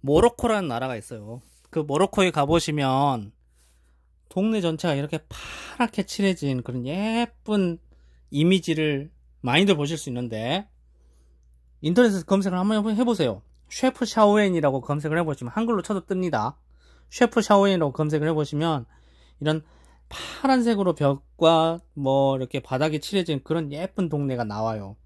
모로코라는 나라가 있어요. 그 모로코에 가보시면 동네 전체가 이렇게 파랗게 칠해진 그런 예쁜 이미지를 많이들 보실 수 있는데 인터넷에서 검색을 한번 해보세요. 셰프 샤오엔이라고 검색을 해보시면 한글로 쳐도 뜹니다. 셰프 샤오엔이라고 검색을 해보시면 이런 파란색으로 벽과 뭐 이렇게 바닥이 칠해진 그런 예쁜 동네가 나와요.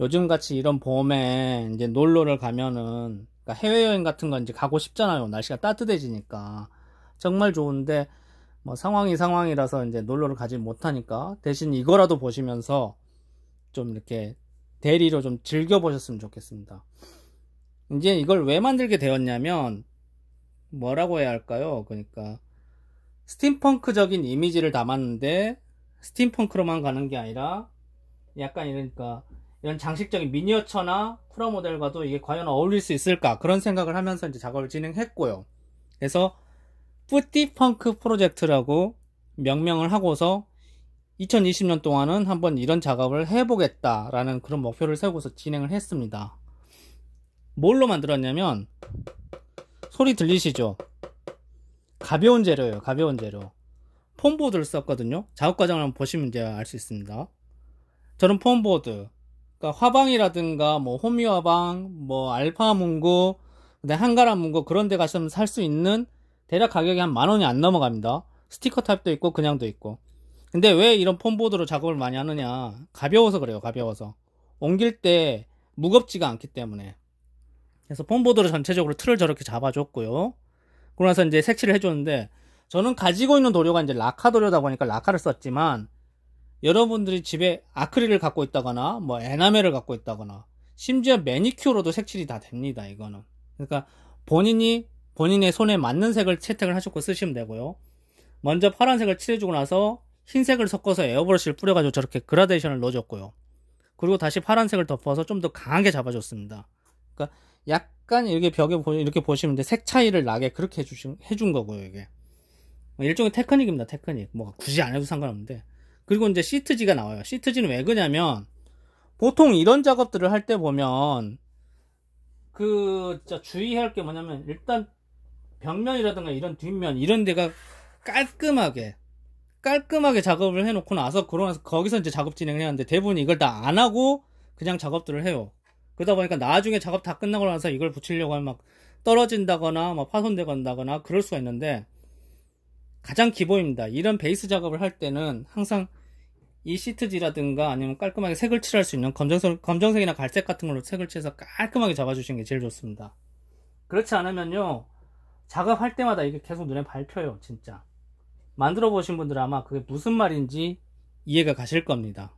요즘같이 이런 봄에 이제 놀러를 가면은 그러니까 해외여행 같은 건 이제 가고 싶잖아요. 날씨가 따뜻해지니까. 정말 좋은데, 뭐 상황이 상황이라서 이제 놀러를 가지 못하니까 대신 이거라도 보시면서 좀 이렇게 대리로 좀 즐겨보셨으면 좋겠습니다. 이제 이걸 왜 만들게 되었냐면, 뭐라고 해야 할까요? 그러니까, 스팀펑크적인 이미지를 담았는데, 스팀펑크로만 가는 게 아니라, 약간 이러니까, 이런 장식적인 미니어처나 쿠라 모델과도 이게 과연 어울릴 수 있을까 그런 생각을 하면서 이제 작업을 진행했고요. 그래서 뿌띠 펑크 프로젝트라고 명명을 하고서 2020년 동안은 한번 이런 작업을 해보겠다라는 그런 목표를 세우고서 진행을 했습니다. 뭘로 만들었냐면 소리 들리시죠? 가벼운 재료예요. 가벼운 재료. 폼보드를 썼거든요. 작업 과정을 한번 보시면 이제 알 수 있습니다. 저는 폼보드, 그러니까 화방이라든가 뭐 호미화방, 뭐 알파문고, 근데 한가람문고 그런 데 가시면 살 수 있는 대략 가격이 한 만 원이 안 넘어갑니다. 스티커 타입도 있고 그냥도 있고. 근데 왜 이런 폼보드로 작업을 많이 하느냐? 가벼워서 그래요. 가벼워서. 옮길 때 무겁지가 않기 때문에. 그래서 폼보드로 전체적으로 틀을 저렇게 잡아줬고요. 그러면서 이제 색칠을 해줬는데 저는 가지고 있는 도료가 이제 라카 도료다 보니까 라카를 썼지만 여러분들이 집에 아크릴을 갖고 있다거나 뭐 에나멜을 갖고 있다거나 심지어 매니큐어로도 색칠이 다 됩니다. 이거는 그러니까 본인이 본인의 손에 맞는 색을 채택을 하셨고 쓰시면 되고요. 먼저 파란색을 칠해주고 나서 흰색을 섞어서 에어브러쉬를 뿌려가지고 저렇게 그라데이션을 넣어줬고요. 그리고 다시 파란색을 덮어서 좀 더 강하게 잡아줬습니다. 그러니까 약간 이렇게 벽에 이렇게 보시면 이색 차이를 나게 그렇게 해준 거고요 이게 뭐 일종의 테크닉입니다 테크닉 뭐 굳이 안 해도 상관없는데 그리고 이제 시트지가 나와요. 시트지는 왜 그러냐면 보통 이런 작업들을 할 때 보면 그 진짜 주의할 게 뭐냐면 일단 벽면이라든가 이런 뒷면 이런 데가 깔끔하게 깔끔하게 작업을 해놓고 나서 그러면서 거기서 이제 작업 진행을 해야 하는데 대부분 이걸 다 안 하고 그냥 작업들을 해요. 그러다 보니까 나중에 작업 다 끝나고 나서 이걸 붙이려고 하면 막 떨어진다거나 막 파손되거나 그럴 수가 있는데 가장 기본입니다. 이런 베이스 작업을 할 때는 항상 이 시트지라든가 아니면 깔끔하게 색을 칠할 수 있는 검정색, 검정색이나 갈색 같은 걸로 색을 칠해서 깔끔하게 잡아주시는 게 제일 좋습니다. 그렇지 않으면요. 작업할 때마다 이게 계속 눈에 밟혀요. 진짜. 만들어 보신 분들 은 아마 그게 무슨 말인지 이해가 가실 겁니다.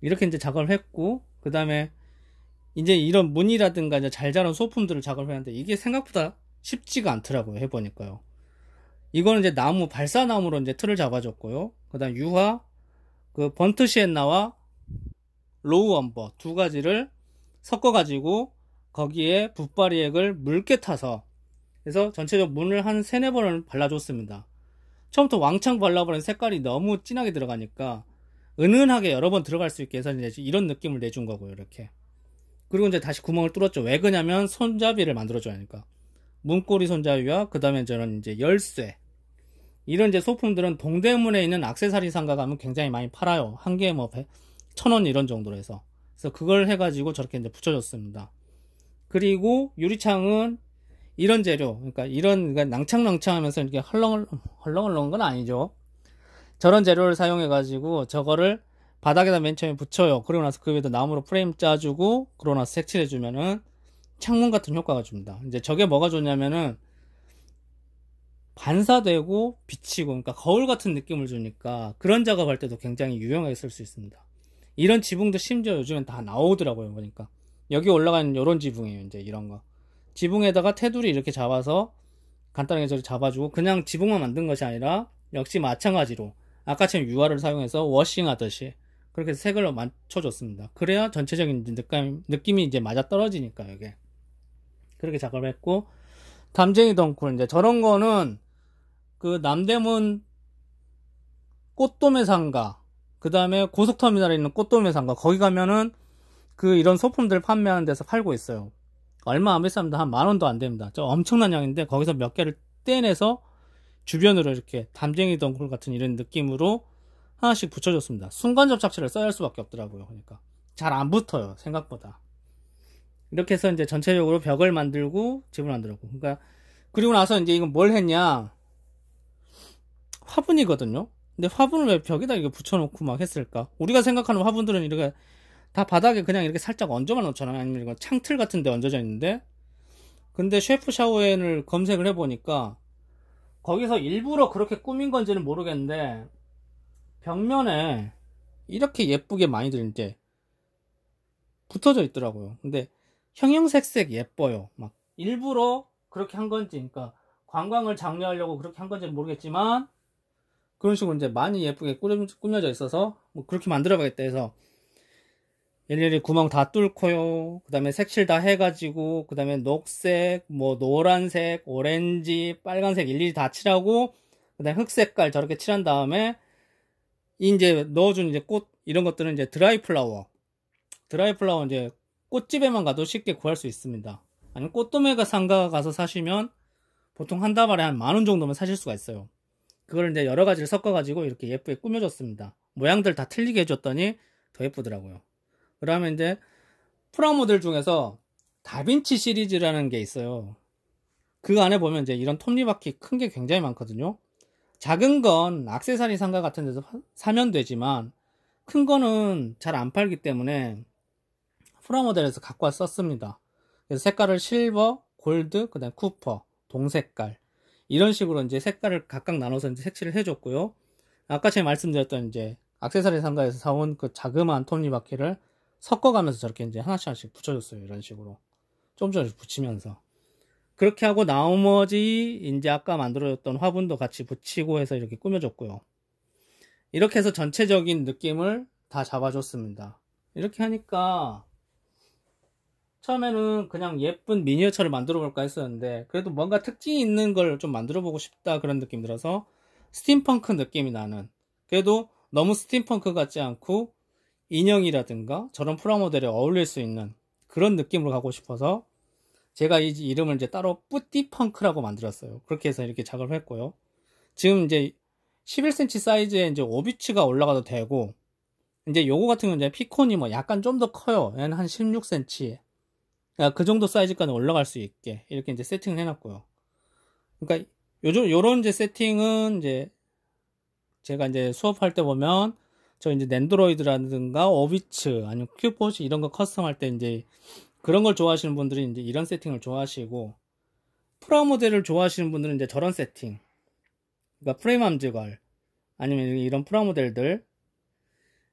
이렇게 이제 작업을 했고, 그 다음에 이제 이런 무늬라든가 이제 잘 자란 소품들을 작업을 했는데 이게 생각보다 쉽지가 않더라고요. 해보니까요. 이거는 이제 나무, 발사나무로 이제 틀을 잡아줬고요. 그 다음 유화, 그 번트 시엔나와 로우 엄버 두 가지를 섞어가지고 거기에 붓바리액을 묽게 타서 그래서 전체적 으로 문을 한 세네 번을 발라줬습니다. 처음부터 왕창 발라버린 색깔이 너무 진하게 들어가니까 은은하게 여러 번 들어갈 수 있게 해서 이제 이런 느낌을 내준 거고요. 이렇게. 그리고 이제 다시 구멍을 뚫었죠. 왜 그냐면 손잡이를 만들어줘야 하니까. 문고리 손잡이와 그 다음에 저는 이제 열쇠. 이런 이제 소품들은 동대문에 있는 악세사리 상가 가면 굉장히 많이 팔아요. 한 개에 뭐천 원 이런 정도로 해서. 그래서 그걸 해가지고 저렇게 이제 붙여줬습니다. 그리고 유리창은 이런 재료, 그러니까 이런 그러니까 낭창낭창하면서 이렇게 헐렁헐렁 헐렁헐렁건 아니죠. 저런 재료를 사용해가지고 저거를 바닥에다 맨 처음에 붙여요. 그러고 나서 그 위에다 나무로 프레임 짜주고 그러고 나서 색칠해주면은 창문 같은 효과가 줍니다. 이제 저게 뭐가 좋냐면은 반사되고 비치고 그러니까 거울 같은 느낌을 주니까 그런 작업할 때도 굉장히 유용하게 쓸 수 있습니다. 이런 지붕도 심지어 요즘엔 다 나오더라고요. 보니까 여기 올라가는 이런 지붕이에요. 이제 이런 거 지붕에다가 테두리 이렇게 잡아서 간단하게 저를 잡아주고 그냥 지붕만 만든 것이 아니라 역시 마찬가지로 아까처럼 유화를 사용해서 워싱하듯이 그렇게 색을 맞춰줬습니다. 그래야 전체적인 느낌, 느낌이 이제 맞아 떨어지니까 이게 그렇게 작업을 했고 담쟁이 덩쿨 이제 저런 거는 그 남대문 꽃도매 상가 그 다음에 고속터미널에 있는 꽃도매 상가 거기 가면은 그 이런 소품들 판매하는 데서 팔고 있어요 얼마 안 비쌉니다 한 만원도 안 됩니다 저 엄청난 양인데 거기서 몇 개를 떼내서 주변으로 이렇게 담쟁이 덩굴 같은 이런 느낌으로 하나씩 붙여줬습니다 순간 접착제를 써야 할 수밖에 없더라고요 그러니까 잘 안 붙어요 생각보다 이렇게 해서 이제 전체적으로 벽을 만들고 집을 만들었고 그러니까 그리고 나서 이제 이건 뭘 했냐 화분이거든요. 근데 화분을 왜 벽에다 이게 붙여놓고 막 했을까? 우리가 생각하는 화분들은 이렇게 다 바닥에 그냥 이렇게 살짝 얹어만 놓잖아요. 아니면 이건 창틀 같은 데 얹어져 있는데. 근데 셰프 샤워엔을 검색을 해보니까 거기서 일부러 그렇게 꾸민 건지는 모르겠는데 벽면에 이렇게 예쁘게 많이들 이제 붙어져 있더라고요. 근데 형형색색 예뻐요. 막 일부러 그렇게 한 건지, 그러니까 관광을 장려하려고 그렇게 한 건지는 모르겠지만 그런 식으로 이제 많이 예쁘게 꾸며, 져 있어서 뭐 그렇게 만들어 봐야겠다 해서 일일이 구멍 다 뚫고요 그 다음에 색칠 다 해가지고 그 다음에 녹색 뭐 노란색 오렌지 빨간색 일일이 다 칠하고 그 다음에 흑색깔 저렇게 칠한 다음에 이제 넣어준 이제 꽃 이런 것들은 이제 드라이 플라워 드라이 플라워 이제 꽃집에만 가도 쉽게 구할 수 있습니다 아니면 꽃도매가 상가 가서 사시면 보통 한 다발에 한 만 원 정도면 사실 수가 있어요 그걸 이제 여러 가지를 섞어가지고 이렇게 예쁘게 꾸며줬습니다. 모양들 다 틀리게 해줬더니 더 예쁘더라고요. 그러면 이제 프라모델 중에서 다빈치 시리즈라는 게 있어요. 그 안에 보면 이제 이런 톱니바퀴 큰 게 굉장히 많거든요. 작은 건 악세사리 상가 같은 데서 사면 되지만 큰 거는 잘 안 팔기 때문에 프라모델에서 갖고 왔었습니다. 그래서 색깔을 실버, 골드, 그다음 쿠퍼, 동색깔 이런 식으로 이제 색깔을 각각 나눠서 이제 색칠을 해줬고요. 아까 제가 말씀드렸던 이제 악세사리 상가에서 사온 그 자그마한 톱니바퀴를 섞어가면서 저렇게 이제 하나씩 하나씩 붙여줬어요. 이런 식으로. 좀 조금씩 붙이면서. 그렇게 하고 나머지 이제 아까 만들어졌던 화분도 같이 붙이고 해서 이렇게 꾸며줬고요. 이렇게 해서 전체적인 느낌을 다 잡아줬습니다. 이렇게 하니까 처음에는 그냥 예쁜 미니어처를 만들어 볼까 했었는데 그래도 뭔가 특징이 있는 걸 좀 만들어 보고 싶다 그런 느낌 들어서 스팀펑크 느낌이 나는 그래도 너무 스팀펑크 같지 않고 인형이라든가 저런 프라모델에 어울릴 수 있는 그런 느낌으로 가고 싶어서 제가 이 이름을 이제 따로 뿌띠펑크라고 만들었어요 그렇게 해서 이렇게 작업을 했고요 지금 이제 11cm 사이즈에 이제 오비치가 올라가도 되고 이제 요거 같은 경우는 피콘이 뭐 약간 좀 더 커요 얘는 한 16cm 그러니까 그 정도 사이즈까지 올라갈 수 있게 이렇게 이제 세팅을 해놨고요. 그러니까 요즘 요런 이제 세팅은 이제 제가 이제 수업할 때 보면 저 이제 낸드로이드라든가 어비츠 아니면 큐포시 이런 거 커스텀할 때 이제 그런 걸 좋아하시는 분들이 이제 이런 세팅을 좋아하시고 프라 모델을 좋아하시는 분들은 이제 저런 세팅 그러니까 프레임 암지걸 아니면 이런 프라 모델들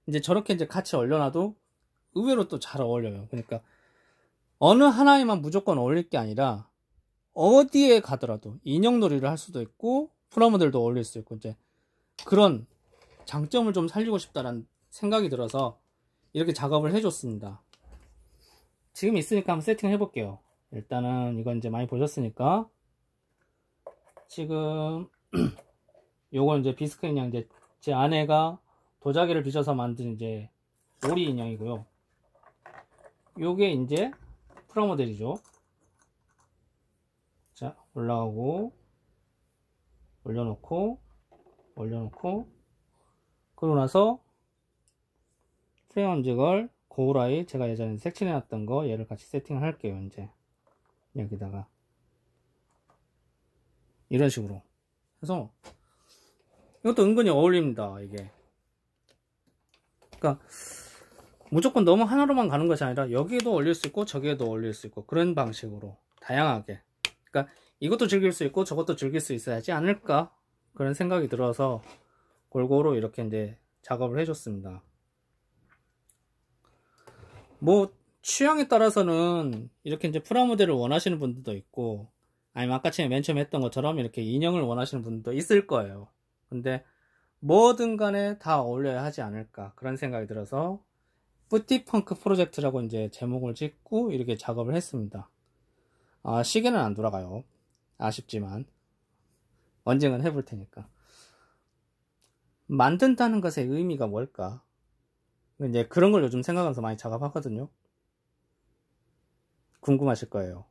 이제 저렇게 이제 같이 얼려놔도 의외로 또 잘 어울려요. 그러니까 어느 하나에만 무조건 어울릴 게 아니라 어디에 가더라도 인형놀이를 할 수도 있고 프라모델도 어울릴 수 있고 이제 그런 장점을 좀 살리고 싶다라는 생각이 들어서 이렇게 작업을 해줬습니다. 지금 있으니까 한번 세팅을 해볼게요. 일단은 이건 이제 많이 보셨으니까 지금 요건 이제 비스크 인형 이제 제 아내가 도자기를 빚어서 만든 이제 오리 인형이고요. 요게 이제 프라모델이죠. 자, 올라가고, 올려놓고, 올려놓고, 그러고 나서 트레온즈걸 고우라이 제가 예전에 색칠해놨던 거 얘를 같이 세팅을 할게요 이제 여기다가 이런 식으로 해서 이것도 은근히 어울립니다 이게 그러니까 무조건 너무 하나로만 가는 것이 아니라 여기에도 올릴 수 있고 저기에도 올릴 수 있고 그런 방식으로 다양하게 그러니까 이것도 즐길 수 있고 저것도 즐길 수 있어야지 않을까 그런 생각이 들어서 골고루 이렇게 이제 작업을 해줬습니다 뭐 취향에 따라서는 이렇게 이제 프라모델을 원하시는 분들도 있고 아니면 아까 처음에맨 처음 에 했던 것처럼 이렇게 인형을 원하시는 분들도 있을 거예요 근데 뭐든 간에 다 어울려야 하지 않을까 그런 생각이 들어서 뿌띠펑크 프로젝트라고 이제 제목을 짓고 이렇게 작업을 했습니다. 아, 시계는 안 돌아가요. 아쉽지만. 언젠간 해볼 테니까. 만든다는 것의 의미가 뭘까? 이제 그런 걸 요즘 생각하면서 많이 작업하거든요. 궁금하실 거예요.